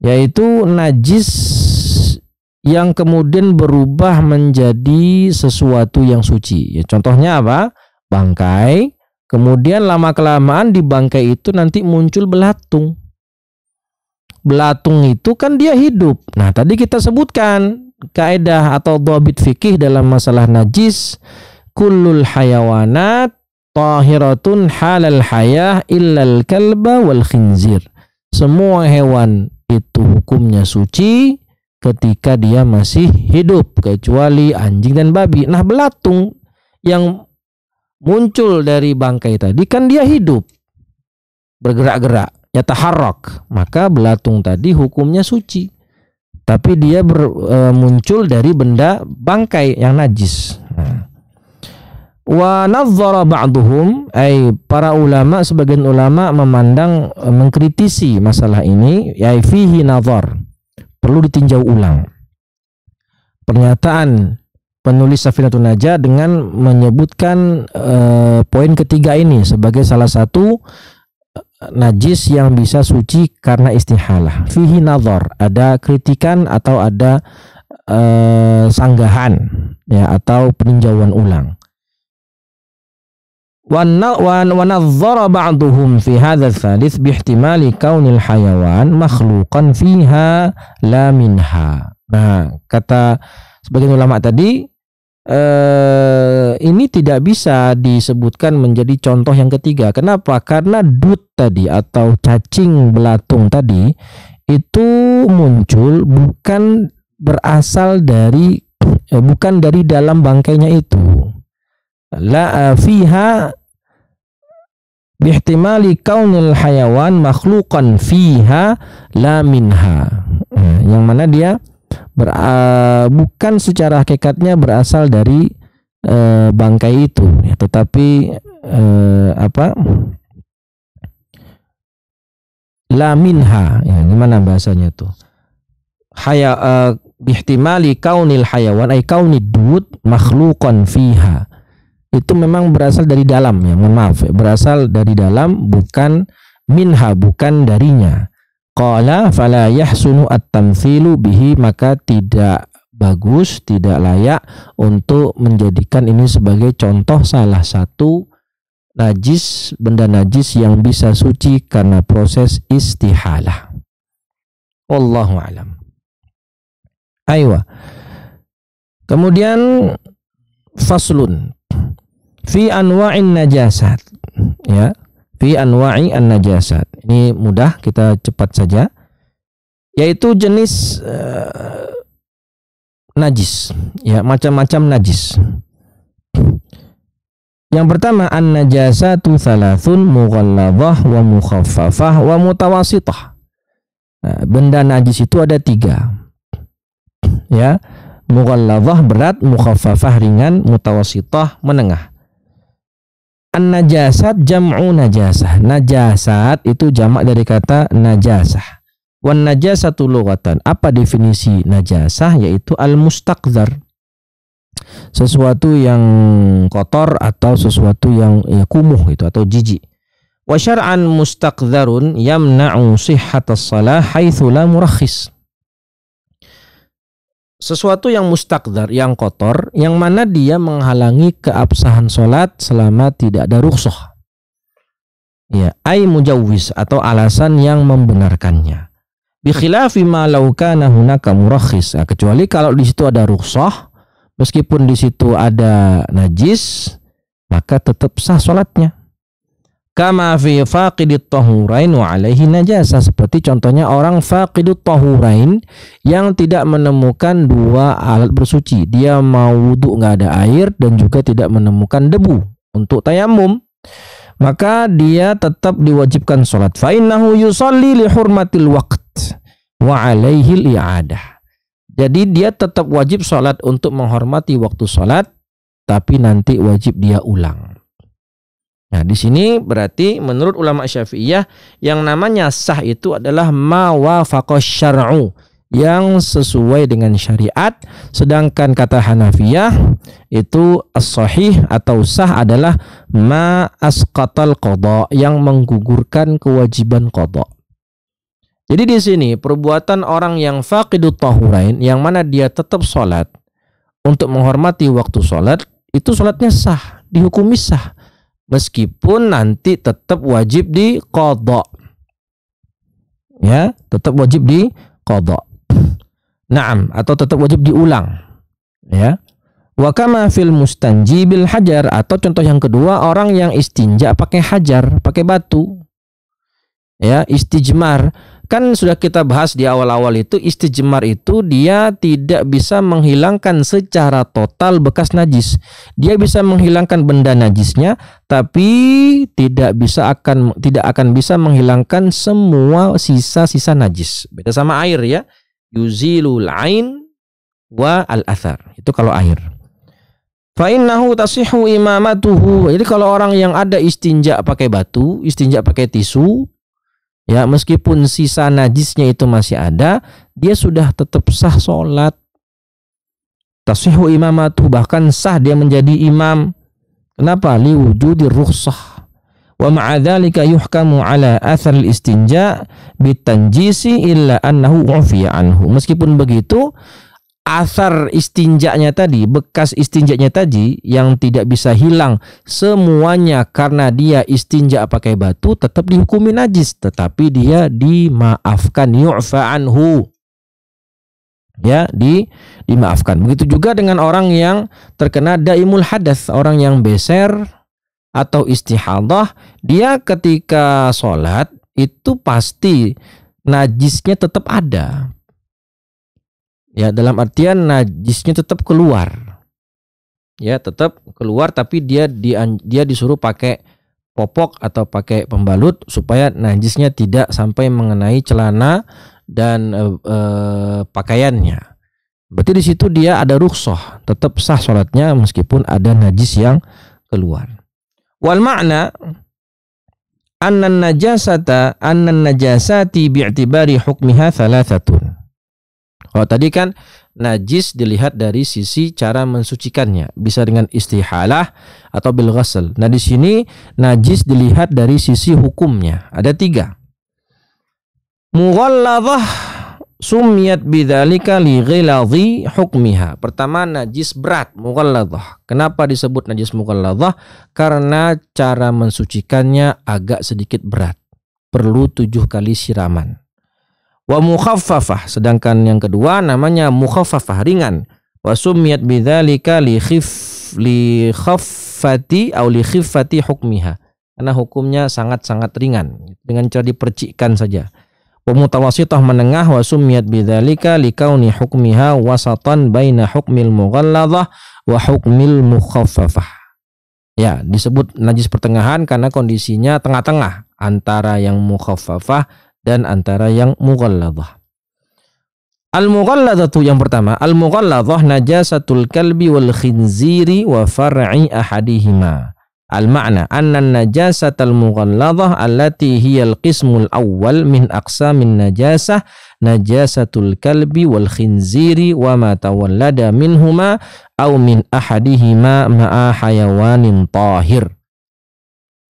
Yaitu najis yang kemudian berubah menjadi sesuatu yang suci. Ya, contohnya apa? Bangkai, Kemudian lama-kelamaan di bangkai itu nanti muncul belatung. Belatung itu kan dia hidup. Nah tadi kita sebutkan kaidah atau dobit fikih dalam masalah najis. kulul hayawanat tahiratun halal hayah illal kalba wal khinzir. Semua hewan itu hukumnya suci ketika dia masih hidup kecuali anjing dan babi. Nah belatung yang muncul dari bangkai tadi kan dia hidup bergerak-gerak ya taharok maka belatung tadi hukumnya suci tapi dia ber, e, muncul dari benda bangkai yang najis nah. wa nadzara ba'duhum ay para ulama sebagian ulama memandang e, mengkritisi masalah ini ya fihi nazar perlu ditinjau ulang pernyataan penulis Safinatun Najah dengan menyebutkan eh, poin ketiga ini sebagai salah satu eh, najis yang bisa suci karena istihalah. Fihi nazar, ada kritikan atau ada eh, sanggahan ya atau peninjauan ulang. ونظر بعضهم في هذا الثالث باحتمال كون الحيوان مخلوقا Nah, kata sebagian ulama tadi eh, ini tidak bisa disebutkan menjadi contoh yang ketiga. Kenapa? Karena dut tadi atau cacing belatung tadi itu muncul bukan berasal dari eh, bukan dari dalam bangkainya itu. La eh, fiha bihtimali kaunil hayawan makhlukan fiha la minha. Eh, yang mana dia ber, uh, bukan secara hakikatnya berasal dari uh, bangkai itu ya, tetapi uh, apa la minha ya, gimana bahasanya tuh haya uh, bihtimali kaunil hayawan ay kaunid duud makhluqan fiha itu memang berasal dari dalam ya mohon maaf ya. berasal dari dalam bukan minha bukan darinya Qala fala yahsunu at-tamthilu bihi maka tidak bagus, tidak layak untuk menjadikan ini sebagai contoh salah satu najis, benda najis yang bisa suci karena proses istihalah. Wallahu alam. Aywa. Kemudian faslun fi anwa'in najasat. Ya fi anwa'i an-najasat. Ini mudah, kita cepat saja. Yaitu jenis uh, najis, ya macam-macam najis. Yang pertama an-najasatu thalathun mughalladhah wa mukhaffafah wa mutawasitah. Nah, benda najis itu ada tiga. Ya, mughalladhah berat, mukhaffafah ringan, mutawasitah menengah. An-najasat jam'u najasah. Najasat itu jamak dari kata najasah. Wan najasatu lughatan. Apa definisi najasah? Yaitu al mustaqdar. Sesuatu yang kotor atau sesuatu yang ya, kumuh itu atau jijik. Wa syar'an mustaqdharun yamna'u sihhatas salah haitsu la murakhis sesuatu yang mustakdar, yang kotor, yang mana dia menghalangi keabsahan sholat selama tidak ada rukhsah. Ya, ai mujawwiz atau alasan yang membenarkannya. Bikhilafi ma law kana hunaka Nah, kecuali kalau di situ ada rukhsah, meskipun di situ ada najis, maka tetap sah sholatnya. Kama fi faqidit tahurain wa alaihi najasa. Seperti contohnya orang faqidut tahurain yang tidak menemukan dua alat bersuci. Dia mau wudu nggak ada air dan juga tidak menemukan debu untuk tayamum. Maka dia tetap diwajibkan sholat. innahu yusalli li hurmatil waqt wa alaihi iadah Jadi dia tetap wajib sholat untuk menghormati waktu sholat, tapi nanti wajib dia ulang. Nah, di sini berarti menurut ulama Syafi'iyah yang namanya sah itu adalah mawafaqah syar'u yang sesuai dengan syariat, sedangkan kata Hanafiyah itu as-sahih atau sah adalah ma asqatal qada yang menggugurkan kewajiban qada. Jadi di sini perbuatan orang yang faqidut tahurain yang mana dia tetap sholat untuk menghormati waktu sholat itu sholatnya sah, dihukumi sah meskipun nanti tetap wajib di kodok ya tetap wajib di kodok naam atau tetap wajib diulang ya wa kama fil bil hajar atau contoh yang kedua orang yang istinja pakai hajar pakai batu ya istijmar Kan sudah kita bahas di awal-awal itu istijmar itu dia tidak bisa menghilangkan secara total bekas najis. Dia bisa menghilangkan benda najisnya tapi tidak bisa akan tidak akan bisa menghilangkan semua sisa-sisa najis. Beda sama air ya. Yuzilul ain wa al-athar. Itu kalau air. Fa innahu tasihu imamatuhu. Jadi kalau orang yang ada istinja pakai batu, istinja pakai tisu, Ya, meskipun sisa najisnya itu masih ada, dia sudah tetap sah sholat. Tasihu imamatuh, bahkan sah dia menjadi imam. Kenapa? Liwujudi rukhsah. Wa ma'adhalika yuhkamu ala athar istinja bitanjisi illa annahu ufiya anhu. Meskipun begitu, asar istinjaknya tadi, bekas istinjaknya tadi yang tidak bisa hilang semuanya karena dia istinjak pakai batu tetap dihukumi najis tetapi dia dimaafkan yu'fa anhu. Ya, di dimaafkan. Begitu juga dengan orang yang terkena daimul hadas, orang yang beser atau istihadah, dia ketika sholat itu pasti najisnya tetap ada Ya, dalam artian najisnya tetap keluar. Ya, tetap keluar tapi dia dia, disuruh pakai popok atau pakai pembalut supaya najisnya tidak sampai mengenai celana dan e, e, pakaiannya. Berarti di situ dia ada rukshoh tetap sah sholatnya meskipun ada najis yang keluar. Wal makna an najasata an najasati bi'tibari hukmiha thalathatun. Kalau oh, tadi kan najis dilihat dari sisi cara mensucikannya, bisa dengan istihalah atau bil ghasl. Nah, di sini najis dilihat dari sisi hukumnya. Ada tiga. Mughalladhah sumiyat bidzalika li ghiladhi hukmiha. Pertama najis berat mughalladhah. Kenapa disebut najis mughalladhah? Karena cara mensucikannya agak sedikit berat. Perlu tujuh kali siraman wa mukhaffafah sedangkan yang kedua namanya mukhaffafah ringan wa sumiyat bidzalika li khif li khaffati au li khiffati hukmiha karena hukumnya sangat-sangat ringan dengan cara dipercikkan saja wa mutawasithah menengah wa sumiyat bidzalika li kauni hukmiha wasatan baina hukmil mughalladhah wa hukmil mukhaffafah ya disebut najis pertengahan karena kondisinya tengah-tengah antara yang mukhaffafah dan antara yang mughalladhah. al itu yang pertama, al-mughalladhah najasatul kalbi wal khinziri wa far'i ahadihima. Al-ma'na anna najasatal mughalladhah allati hiya al-qismul awwal min aqsamin najasah najasatul kalbi wal khinziri wa ma tawallada minhuma aw min ahadihima ma'a hayawanin tahir.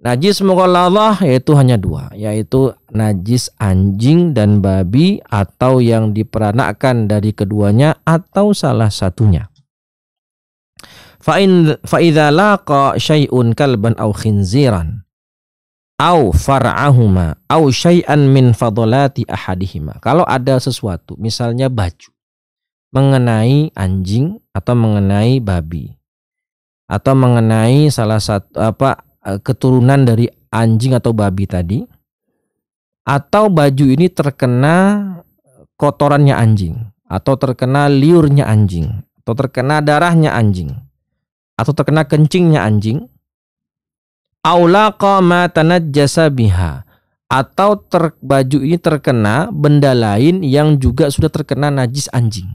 Najis mukallalah yaitu hanya dua, yaitu najis anjing dan babi atau yang diperanakkan dari keduanya atau salah satunya. Fa'in fa laqa syai'un kalban au khinziran au far'ahuma au syai'an min fadolati ahadihima. Kalau ada sesuatu, misalnya baju mengenai anjing atau mengenai babi atau mengenai salah satu apa Eh, keturunan dari anjing atau babi tadi atau baju ini terkena kotorannya anjing atau terkena liurnya anjing atau terkena darahnya anjing atau terkena kencingnya anjing jasa biha atau ter, baju ini terkena benda lain yang juga sudah terkena najis anjing.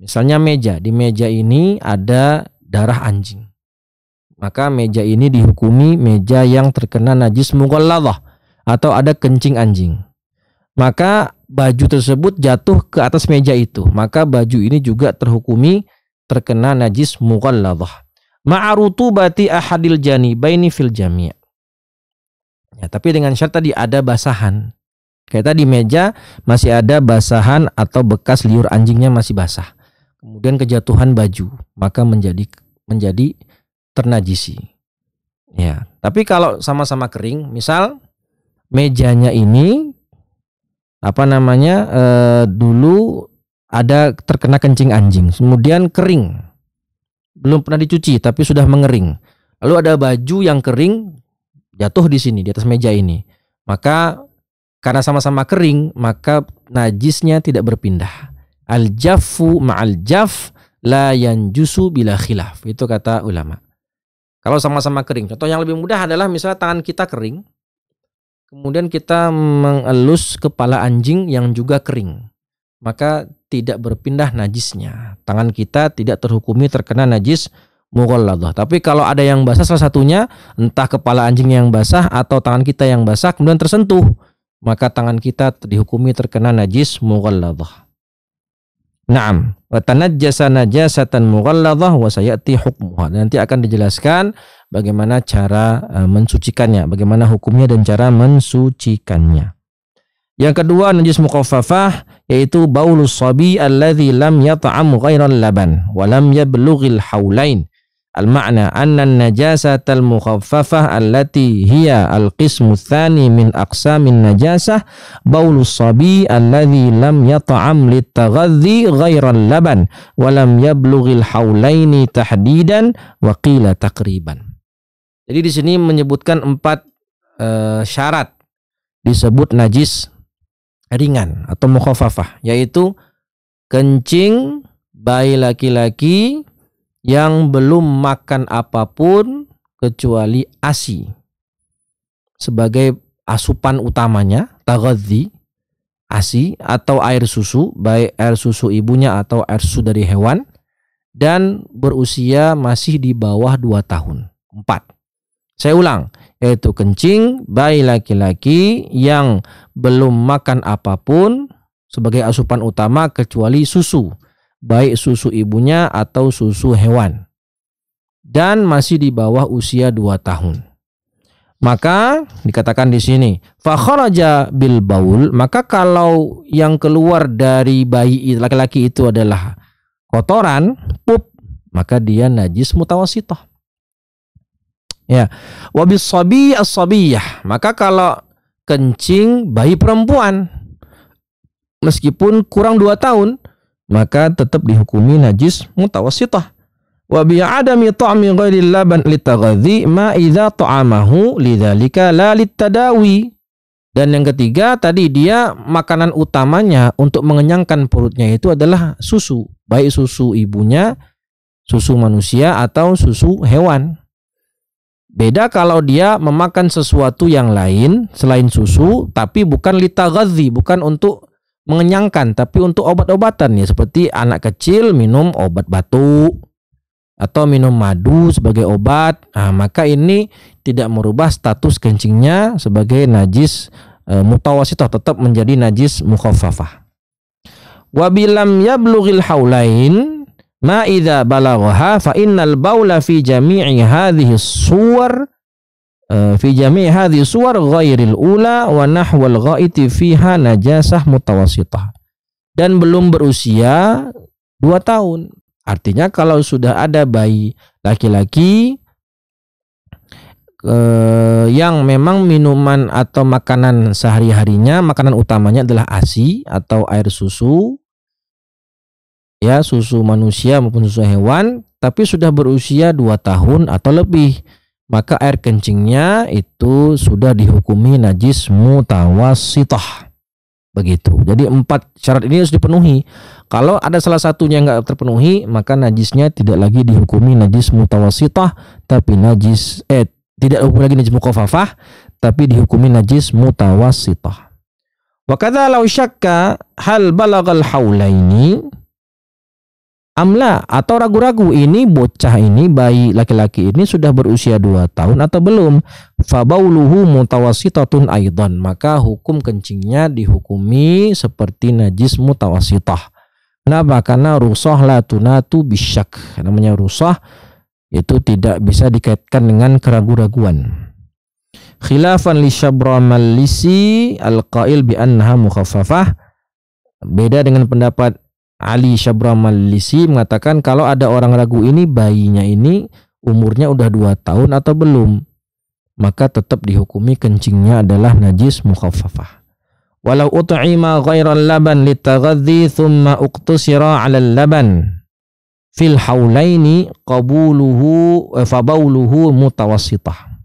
Misalnya meja, di meja ini ada darah anjing maka meja ini dihukumi meja yang terkena najis mughalladhah atau ada kencing anjing. Maka baju tersebut jatuh ke atas meja itu, maka baju ini juga terhukumi terkena najis mughalladhah. bati ahadil jani baini fil jami'. Ya, tapi dengan syarat tadi ada basahan. Kayak tadi meja masih ada basahan atau bekas liur anjingnya masih basah. Kemudian kejatuhan baju, maka menjadi menjadi ternajisi. Ya, tapi kalau sama-sama kering, misal mejanya ini apa namanya e, dulu ada terkena kencing anjing, kemudian kering, belum pernah dicuci tapi sudah mengering. Lalu ada baju yang kering jatuh di sini di atas meja ini, maka karena sama-sama kering maka najisnya tidak berpindah. Al jafu ma al jaf la yanjusu bila khilaf. Itu kata ulama. Kalau sama-sama kering. Contoh yang lebih mudah adalah misalnya tangan kita kering, kemudian kita mengelus kepala anjing yang juga kering. Maka tidak berpindah najisnya. Tangan kita tidak terhukumi terkena najis mughalladhah. Tapi kalau ada yang basah salah satunya, entah kepala anjing yang basah atau tangan kita yang basah kemudian tersentuh, maka tangan kita dihukumi terkena najis mughalladhah. Naam, wa tanajjasa najasatan mughalladhah wa sayati hukmuha. Nah, nanti akan dijelaskan bagaimana cara eh, mensucikannya, bagaimana hukumnya dan cara mensucikannya. Yang kedua najis muqaffafah yaitu baulus sabi alladzi lam yat'am ghairal laban wa lam yablughil haulain Al-ma'na annan najasatal mukhaffafah allati hiya al-qismu tsani min aqsamin najasah baulus sabi alladhi lam yata'am litaghadhi ghairal laban wa lam yablughil haulaini tahdidan wa qila taqriban. Jadi di sini menyebutkan empat uh, syarat disebut najis ringan atau mukhaffafah yaitu kencing bayi laki-laki yang belum makan apapun kecuali ASI sebagai asupan utamanya tagadzi ASI atau air susu baik air susu ibunya atau air susu dari hewan dan berusia masih di bawah 2 tahun. 4. Saya ulang, yaitu kencing bayi laki-laki yang belum makan apapun sebagai asupan utama kecuali susu baik susu ibunya atau susu hewan dan masih di bawah usia 2 tahun. Maka dikatakan di sini, fakharaja bil baul, maka kalau yang keluar dari bayi laki-laki itu adalah kotoran, pup, maka dia najis mutawasitah. Ya, wabis sabi as Maka kalau kencing bayi perempuan meskipun kurang 2 tahun, maka tetap dihukumi najis mutawasitah. Wa bi adami ta'mi ghairil laban litaghadhi ma idza ta'amahu lidzalika la litadawi. Dan yang ketiga tadi dia makanan utamanya untuk mengenyangkan perutnya itu adalah susu, baik susu ibunya, susu manusia atau susu hewan. Beda kalau dia memakan sesuatu yang lain selain susu tapi bukan litaghadhi bukan untuk mengenyangkan tapi untuk obat-obatan ya seperti anak kecil minum obat batuk atau minum madu sebagai obat nah, maka ini tidak merubah status kencingnya sebagai najis e, mutawasitoh tetap menjadi najis mukhaffafah wabilam yablughil haulain ma idza balaghaha fa innal baula fi jami'i hadhihi suwar Eh, fi jami' hadhi suwar ghairil ula wa nahwal ghaiti fiha najasah mutawasitah. Dan belum berusia 2 tahun. Artinya kalau sudah ada bayi laki-laki eh, yang memang minuman atau makanan sehari-harinya, makanan utamanya adalah ASI atau air susu. Ya, susu manusia maupun susu hewan, tapi sudah berusia 2 tahun atau lebih maka air kencingnya itu sudah dihukumi najis mutawasitah. Begitu. Jadi empat syarat ini harus dipenuhi. Kalau ada salah satunya yang nggak terpenuhi, maka najisnya tidak lagi dihukumi najis mutawasitah, tapi najis eh tidak hukum lagi najis mukafafah, tapi dihukumi najis mutawasitah. Wa kadza law syakka hal balagal haulaini amla atau ragu-ragu ini bocah ini bayi laki-laki ini sudah berusia 2 tahun atau belum fabauluhu mutawasitatun aidan maka hukum kencingnya dihukumi seperti najis mutawasitah kenapa karena rusah la tunatu bisyak namanya rusah itu tidak bisa dikaitkan dengan keraguan-raguan khilafan li syabramalisi alqail bi annaha mukhaffafah beda dengan pendapat Ali Syabram Malisi mengatakan kalau ada orang ragu ini bayinya ini umurnya udah 2 tahun atau belum maka tetap dihukumi kencingnya adalah najis mukhaffafah walau ut'ima ghairal laban litaghadhi thumma uqtusira 'ala laban fil haulaini qabuluhu eh, fabauluhu mutawassitah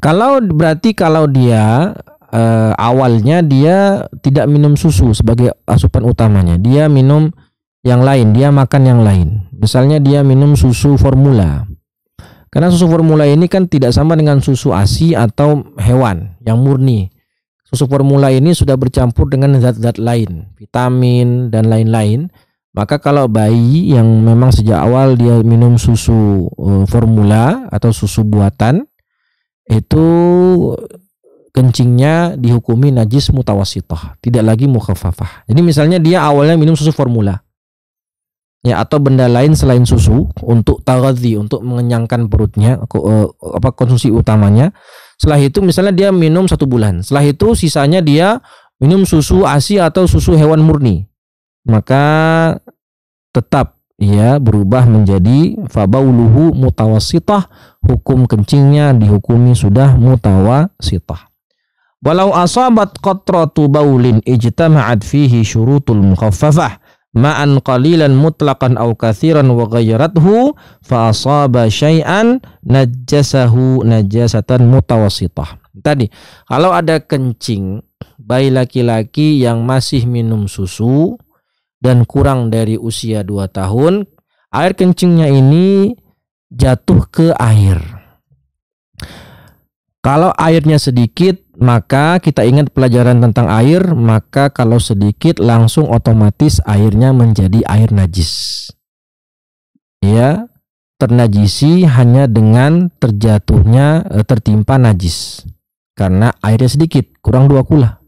kalau berarti kalau dia uh, awalnya dia tidak minum susu sebagai asupan utamanya. Dia minum yang lain, dia makan yang lain. Misalnya dia minum susu formula. Karena susu formula ini kan tidak sama dengan susu ASI atau hewan yang murni. Susu formula ini sudah bercampur dengan zat-zat lain, vitamin dan lain-lain. Maka kalau bayi yang memang sejak awal dia minum susu eh, formula atau susu buatan itu kencingnya dihukumi najis mutawasitoh, tidak lagi mukhafafah. Jadi misalnya dia awalnya minum susu formula, ya atau benda lain selain susu untuk tagadhi, untuk mengenyangkan perutnya, eh, apa konsumsi utamanya. Setelah itu misalnya dia minum satu bulan, setelah itu sisanya dia minum susu asi atau susu hewan murni, maka tetap ya berubah menjadi fabauluhu mutawasitah hukum kencingnya dihukumi sudah mutawasitah Walau asabat qatratu baulin ijtama'at fihi syurutul mukhaffafah ma'an qalilan mutlaqan aw kathiran wa ghayyarathu fa asaba syai'an najjasahu najasatan mutawassithah. Tadi kalau ada kencing bayi laki-laki yang masih minum susu dan kurang dari usia 2 tahun, air kencingnya ini jatuh ke air kalau airnya sedikit, maka kita ingat pelajaran tentang air, maka kalau sedikit langsung otomatis airnya menjadi air najis. Ya, ternajisi hanya dengan terjatuhnya eh, tertimpa najis. Karena airnya sedikit, kurang dua kula.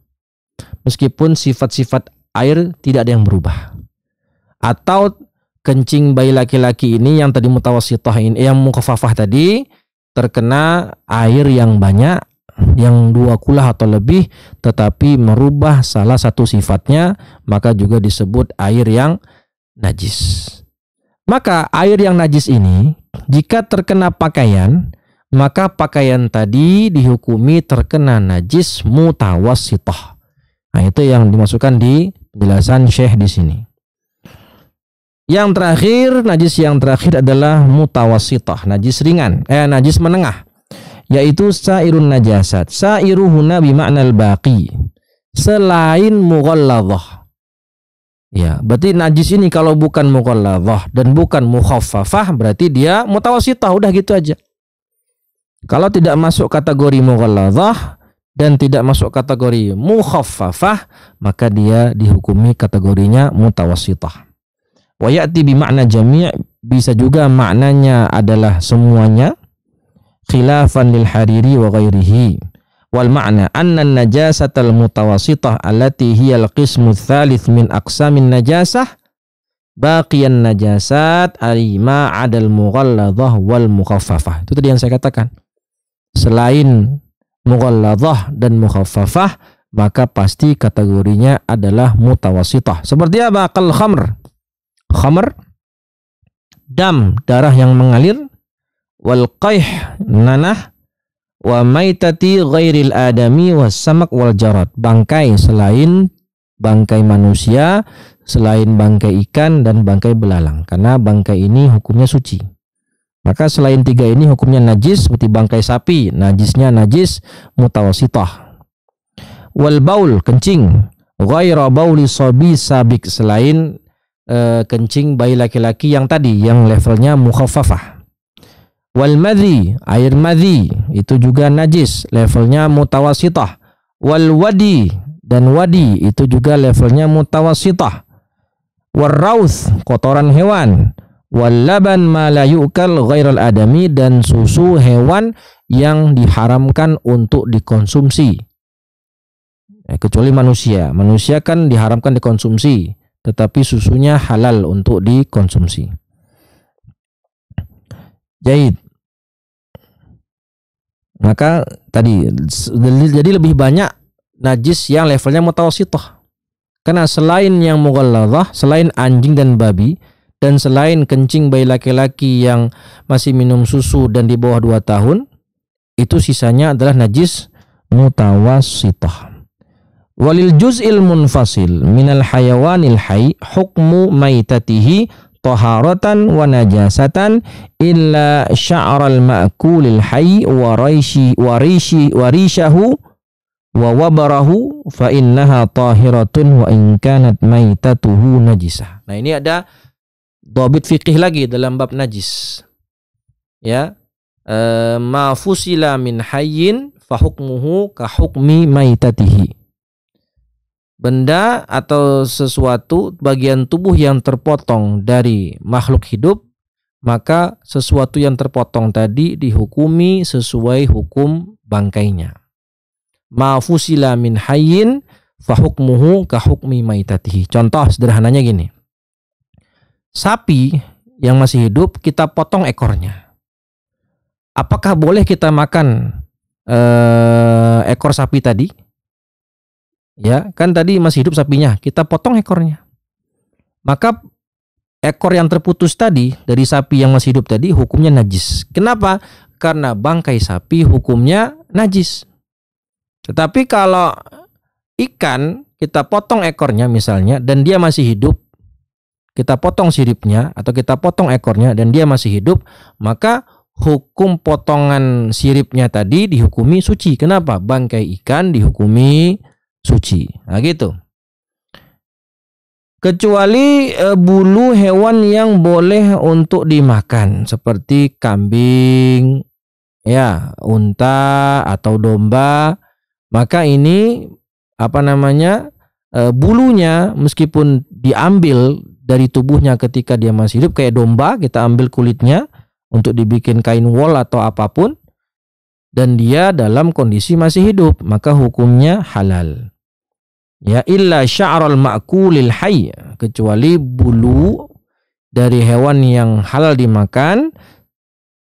Meskipun sifat-sifat air tidak ada yang berubah. Atau kencing bayi laki-laki ini yang tadi mutawasitah ini yang mukafafah tadi terkena air yang banyak yang dua kulah atau lebih tetapi merubah salah satu sifatnya maka juga disebut air yang najis. Maka air yang najis ini jika terkena pakaian maka pakaian tadi dihukumi terkena najis mutawasitah. Nah, itu yang dimasukkan di penjelasan Syekh di sini. Yang terakhir, najis yang terakhir adalah mutawasitah, najis ringan, eh najis menengah, yaitu sairun najasat. Sairuhuna bima'nal baqi. Selain mughalladhah. Ya, berarti najis ini kalau bukan mughalladhah dan bukan mukhaffafah berarti dia mutawasitah, udah gitu aja. Kalau tidak masuk kategori mughalladhah dan tidak masuk kategori mukhaffafah, maka dia dihukumi kategorinya mutawasitah wa ya'ti bi makna jami' bisa juga maknanya adalah semuanya khilafan lil hariri wa ghairihi wal makna anna najasatal mutawasitah allati hiya al qismu thalith min aqsamin najasah baqiyan najasat ma adal mughalladhah wal mukhaffafah itu tadi yang saya katakan selain mughalladhah dan mukhaffafah maka pasti kategorinya adalah mutawasitah seperti apa al khamr khamar dam darah yang mengalir wal qaih nanah wa maitati ghairil adami was samak wal jarad bangkai selain bangkai manusia selain bangkai ikan dan bangkai belalang karena bangkai ini hukumnya suci maka selain tiga ini hukumnya najis seperti bangkai sapi najisnya najis mutawasitah wal baul kencing ghaira bauli sabi sabik selain uh, kencing bayi laki-laki yang tadi yang levelnya mukhaffafah. Wal madhi, air madhi itu juga najis, levelnya mutawasitah. Wal wadi dan wadi itu juga levelnya mutawasitah. Wal rauth, kotoran hewan. Wal laban ma la yu'kal ghairal adami dan susu hewan yang diharamkan untuk dikonsumsi. Eh, kecuali manusia. Manusia kan diharamkan dikonsumsi tetapi susunya halal untuk dikonsumsi. Jahit. Maka tadi jadi lebih banyak najis yang levelnya mutawasithah. Karena selain yang mughalladhah, selain anjing dan babi dan selain kencing bayi laki-laki yang masih minum susu dan di bawah 2 tahun, itu sisanya adalah najis mutawasithah. Walil juz'il munfasil minal hayawanil hay hukmu maitatihi taharatan wa najasatan illa sya'ral ma'kulil hay wa raishi wa rishi wa rishahu wa wabarahu fa innaha tahiratun wa in kanat maitatuhu najisah. Nah, ini ada dobit fikih lagi dalam bab najis. Ya. Uh, ma fusila min hayyin fa hukmuhu ka hukmi maitatihi benda atau sesuatu bagian tubuh yang terpotong dari makhluk hidup, maka sesuatu yang terpotong tadi dihukumi sesuai hukum bangkainya. Ma'fusila min hayyin fahukmuhu kahukmi maitatihi. Contoh sederhananya gini. Sapi yang masih hidup kita potong ekornya. Apakah boleh kita makan eh, ekor sapi tadi? ya kan tadi masih hidup sapinya kita potong ekornya maka ekor yang terputus tadi dari sapi yang masih hidup tadi hukumnya najis kenapa karena bangkai sapi hukumnya najis tetapi kalau ikan kita potong ekornya misalnya dan dia masih hidup kita potong siripnya atau kita potong ekornya dan dia masih hidup maka hukum potongan siripnya tadi dihukumi suci kenapa bangkai ikan dihukumi suci. Nah gitu. Kecuali e, bulu hewan yang boleh untuk dimakan seperti kambing, ya, unta atau domba, maka ini apa namanya? E, bulunya meskipun diambil dari tubuhnya ketika dia masih hidup kayak domba, kita ambil kulitnya untuk dibikin kain wol atau apapun dan dia dalam kondisi masih hidup, maka hukumnya halal. Ya illa sya'ral ma'kulil hayy, kecuali bulu dari hewan yang halal dimakan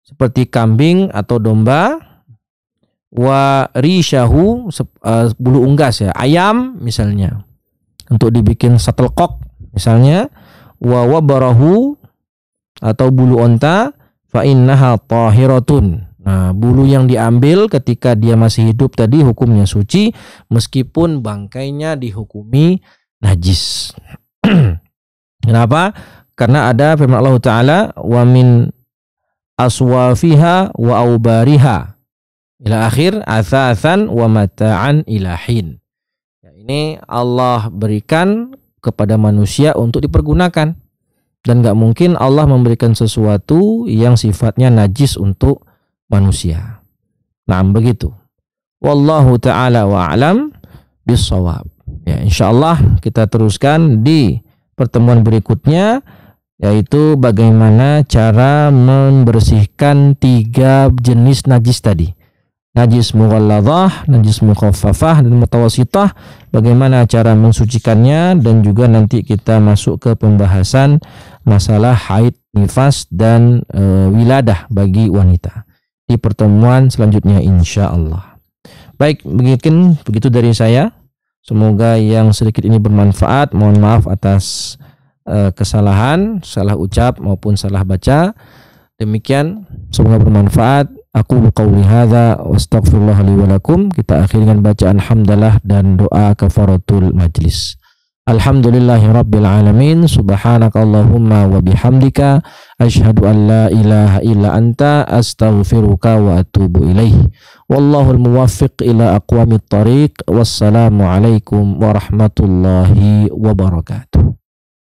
seperti kambing atau domba wa rishahu eh, bulu unggas ya, ayam misalnya. Untuk dibikin satelkok misalnya wa wabarahu atau bulu onta fa innaha tahiratun Nah, bulu yang diambil ketika dia masih hidup tadi hukumnya suci meskipun bangkainya dihukumi najis. [CLEARS THROAT] Kenapa? Karena ada firman Allah taala wa min aswafiha wa aubariha ila akhir athasan wa mata'an ilahin. Ya, ini Allah berikan kepada manusia untuk dipergunakan dan nggak mungkin Allah memberikan sesuatu yang sifatnya najis untuk manusia. Nah, begitu. Wallahu taala wa alam bisawab. Ya, insyaallah kita teruskan di pertemuan berikutnya yaitu bagaimana cara membersihkan tiga jenis najis tadi. Najis mughalladhah, najis mukhaffafah dan mutawasitah, bagaimana cara mensucikannya dan juga nanti kita masuk ke pembahasan masalah haid, nifas dan e, wiladah bagi wanita di pertemuan selanjutnya insya Allah. Baik, mungkin begitu dari saya. Semoga yang sedikit ini bermanfaat. Mohon maaf atas uh, kesalahan, salah ucap maupun salah baca. Demikian, semoga bermanfaat. Aku berqawli hadza wa astaghfirullah li Kita akhiri dengan bacaan hamdalah dan doa kafaratul majlis. Alhamdulillahi Rabbil Alamin Subhanakallahumma wa bihamdika Ashadu an la ilaha illa anta Astaghfiruka wa atubu ilaih Wallahul muwaffiq ila aqwamit tariq Wassalamualaikum warahmatullahi wabarakatuh